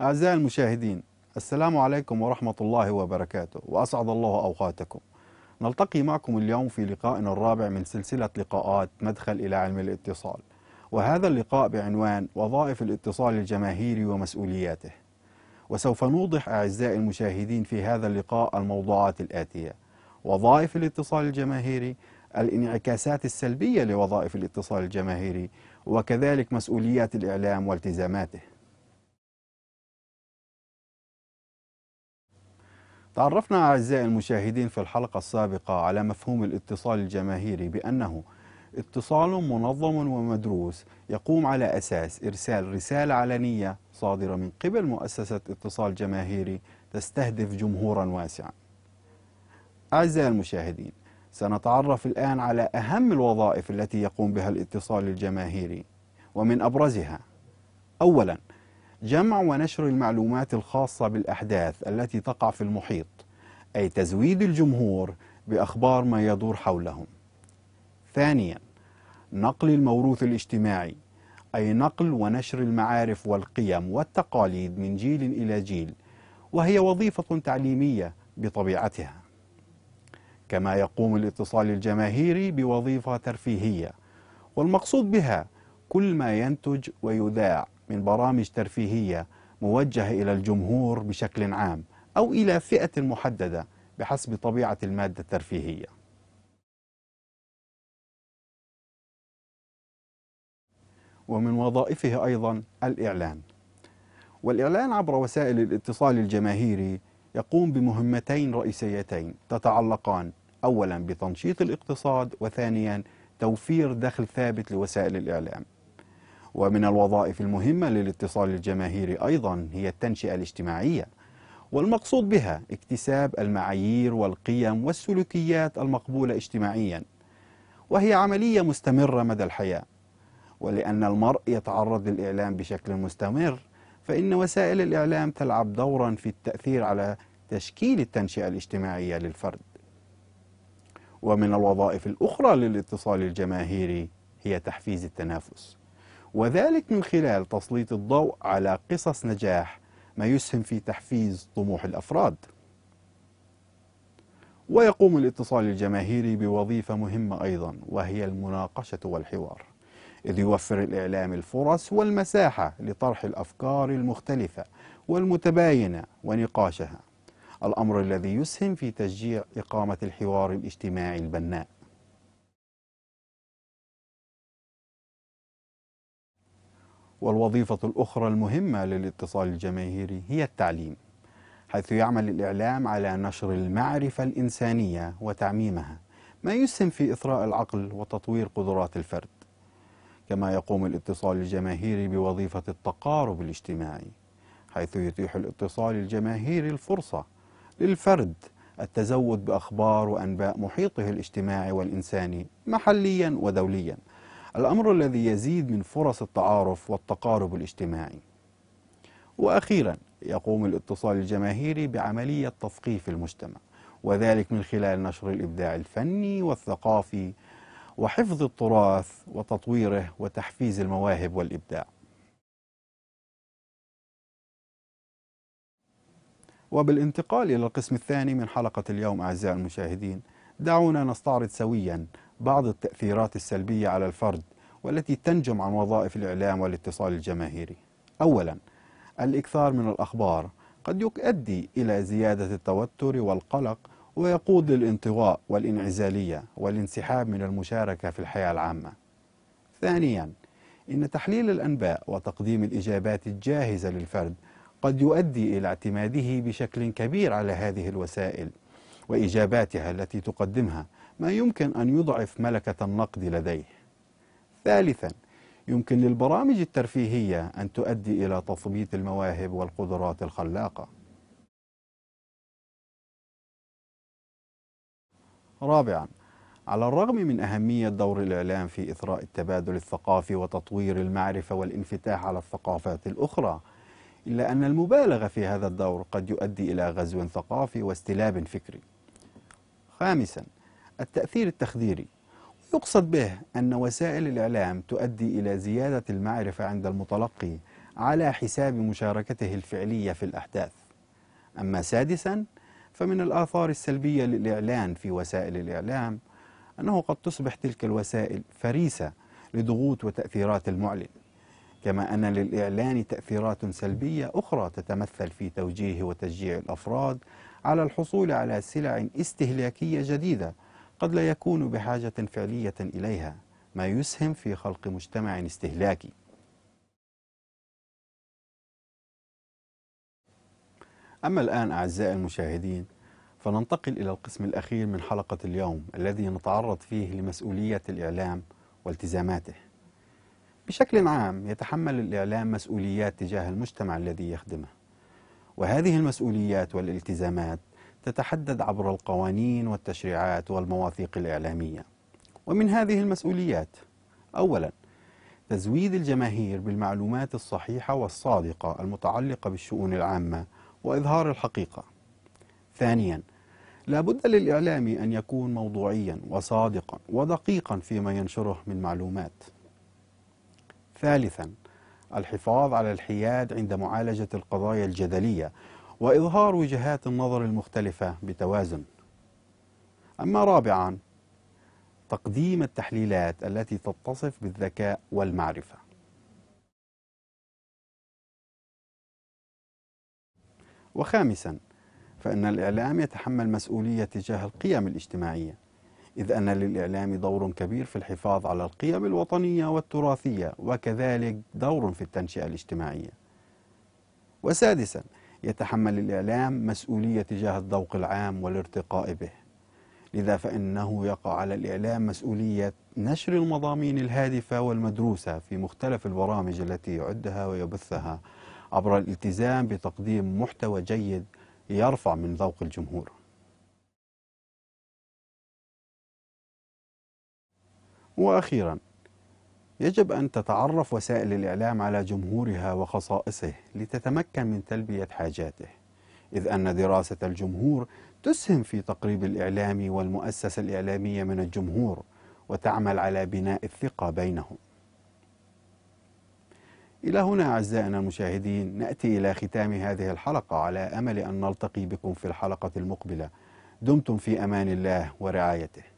أعزائي المشاهدين السلام عليكم ورحمة الله وبركاته وأسعد الله أوقاتكم نلتقي معكم اليوم في لقائنا الرابع من سلسلة لقاءات مدخل إلى علم الاتصال وهذا اللقاء بعنوان وظائف الاتصال الجماهيري ومسؤولياته وسوف نوضح أعزائي المشاهدين في هذا اللقاء الموضوعات الآتية وظائف الاتصال الجماهيري الانعكاسات السلبية لوظائف الاتصال الجماهيري وكذلك مسؤوليات الإعلام والتزاماته تعرفنا أعزائي المشاهدين في الحلقة السابقة على مفهوم الاتصال الجماهيري بأنه اتصال منظم ومدروس يقوم على أساس إرسال رسالة علنية صادرة من قبل مؤسسة اتصال جماهيري تستهدف جمهورا واسعا أعزائي المشاهدين سنتعرف الآن على أهم الوظائف التي يقوم بها الاتصال الجماهيري ومن أبرزها أولاً جمع ونشر المعلومات الخاصة بالأحداث التي تقع في المحيط أي تزويد الجمهور بأخبار ما يدور حولهم ثانيا نقل الموروث الاجتماعي أي نقل ونشر المعارف والقيم والتقاليد من جيل إلى جيل وهي وظيفة تعليمية بطبيعتها كما يقوم الاتصال الجماهيري بوظيفة ترفيهية والمقصود بها كل ما ينتج ويذاع من برامج ترفيهية موجهة إلى الجمهور بشكل عام أو إلى فئة محددة بحسب طبيعة المادة الترفيهية ومن وظائفه أيضا الإعلان والإعلان عبر وسائل الاتصال الجماهيري يقوم بمهمتين رئيسيتين تتعلقان أولا بتنشيط الاقتصاد وثانيا توفير دخل ثابت لوسائل الإعلام ومن الوظائف المهمة للاتصال الجماهيري أيضا هي التنشئة الاجتماعية والمقصود بها اكتساب المعايير والقيم والسلوكيات المقبولة اجتماعيا وهي عملية مستمرة مدى الحياة ولأن المرء يتعرض للإعلام بشكل مستمر فإن وسائل الإعلام تلعب دورا في التأثير على تشكيل التنشئة الاجتماعية للفرد ومن الوظائف الأخرى للاتصال الجماهيري هي تحفيز التنافس وذلك من خلال تسليط الضوء على قصص نجاح ما يسهم في تحفيز طموح الافراد. ويقوم الاتصال الجماهيري بوظيفه مهمه ايضا وهي المناقشه والحوار. إذ يوفر الإعلام الفرص والمساحة لطرح الأفكار المختلفة والمتباينة ونقاشها الأمر الذي يسهم في تشجيع إقامة الحوار الاجتماعي البناء والوظيفة الأخرى المهمة للاتصال الجماهيري هي التعليم حيث يعمل الإعلام على نشر المعرفة الإنسانية وتعميمها ما يسهم في إثراء العقل وتطوير قدرات الفرد كما يقوم الاتصال الجماهيري بوظيفة التقارب الاجتماعي حيث يتيح الاتصال الجماهيري الفرصة للفرد التزود بأخبار وأنباء محيطه الاجتماعي والإنساني محليا ودوليا الأمر الذي يزيد من فرص التعارف والتقارب الاجتماعي وأخيرا يقوم الاتصال الجماهيري بعملية تثقيف المجتمع وذلك من خلال نشر الإبداع الفني والثقافي وحفظ التراث وتطويره وتحفيز المواهب والإبداع وبالانتقال إلى القسم الثاني من حلقة اليوم أعزائي المشاهدين دعونا نستعرض سويا بعض التأثيرات السلبية على الفرد والتي تنجم عن وظائف الإعلام والاتصال الجماهيري أولا الإكثار من الأخبار قد يؤدي إلى زيادة التوتر والقلق ويقود للانطواء والانعزالية والانسحاب من المشاركة في الحياة العامة ثانيا إن تحليل الأنباء وتقديم الإجابات الجاهزة للفرد قد يؤدي إلى اعتماده بشكل كبير على هذه الوسائل وإجاباتها التي تقدمها ما يمكن أن يضعف ملكة النقد لديه ثالثا يمكن للبرامج الترفيهية أن تؤدي إلى تثبيط المواهب والقدرات الخلاقة رابعا على الرغم من أهمية دور الإعلام في إثراء التبادل الثقافي وتطوير المعرفة والانفتاح على الثقافات الأخرى إلا أن المبالغة في هذا الدور قد يؤدي إلى غزو ثقافي واستلاب فكري خامساً التأثير التخديري يقصد به أن وسائل الإعلام تؤدي إلى زيادة المعرفة عند المتلقي على حساب مشاركته الفعلية في الأحداث أما سادسا فمن الآثار السلبية للإعلان في وسائل الإعلام أنه قد تصبح تلك الوسائل فريسة لضغوط وتأثيرات المعلن كما أن للإعلان تأثيرات سلبية أخرى تتمثل في توجيه وتشجيع الأفراد على الحصول على سلع استهلاكية جديدة قد لا يكون بحاجة فعلية إليها ما يسهم في خلق مجتمع استهلاكي أما الآن أعزائي المشاهدين فننتقل إلى القسم الأخير من حلقة اليوم الذي نتعرض فيه لمسؤولية الإعلام والتزاماته بشكل عام يتحمل الإعلام مسؤوليات تجاه المجتمع الذي يخدمه وهذه المسؤوليات والالتزامات تتحدد عبر القوانين والتشريعات والمواثيق الإعلامية ومن هذه المسؤوليات أولا تزويد الجماهير بالمعلومات الصحيحة والصادقة المتعلقة بالشؤون العامة وإظهار الحقيقة ثانيا لا بد للإعلام أن يكون موضوعيا وصادقا ودقيقا فيما ينشره من معلومات ثالثا الحفاظ على الحياد عند معالجة القضايا الجدلية وإظهار وجهات النظر المختلفة بتوازن أما رابعا تقديم التحليلات التي تتصف بالذكاء والمعرفة وخامسا فإن الإعلام يتحمل مسؤولية تجاه القيم الاجتماعية إذ أن للإعلام دور كبير في الحفاظ على القيم الوطنية والتراثية وكذلك دور في التنشئة الاجتماعية وسادسا يتحمل الإعلام مسؤولية تجاه الذوق العام والارتقاء به لذا فإنه يقع على الإعلام مسؤولية نشر المضامين الهادفة والمدروسة في مختلف البرامج التي يعدها ويبثها عبر الالتزام بتقديم محتوى جيد يرفع من ذوق الجمهور وأخيرا يجب أن تتعرف وسائل الإعلام على جمهورها وخصائصه لتتمكن من تلبية حاجاته إذ أن دراسة الجمهور تسهم في تقريب الإعلام والمؤسسة الإعلامية من الجمهور وتعمل على بناء الثقة بينهم إلى هنا أعزائنا المشاهدين نأتي إلى ختام هذه الحلقة على أمل أن نلتقي بكم في الحلقة المقبلة دمتم في أمان الله ورعايته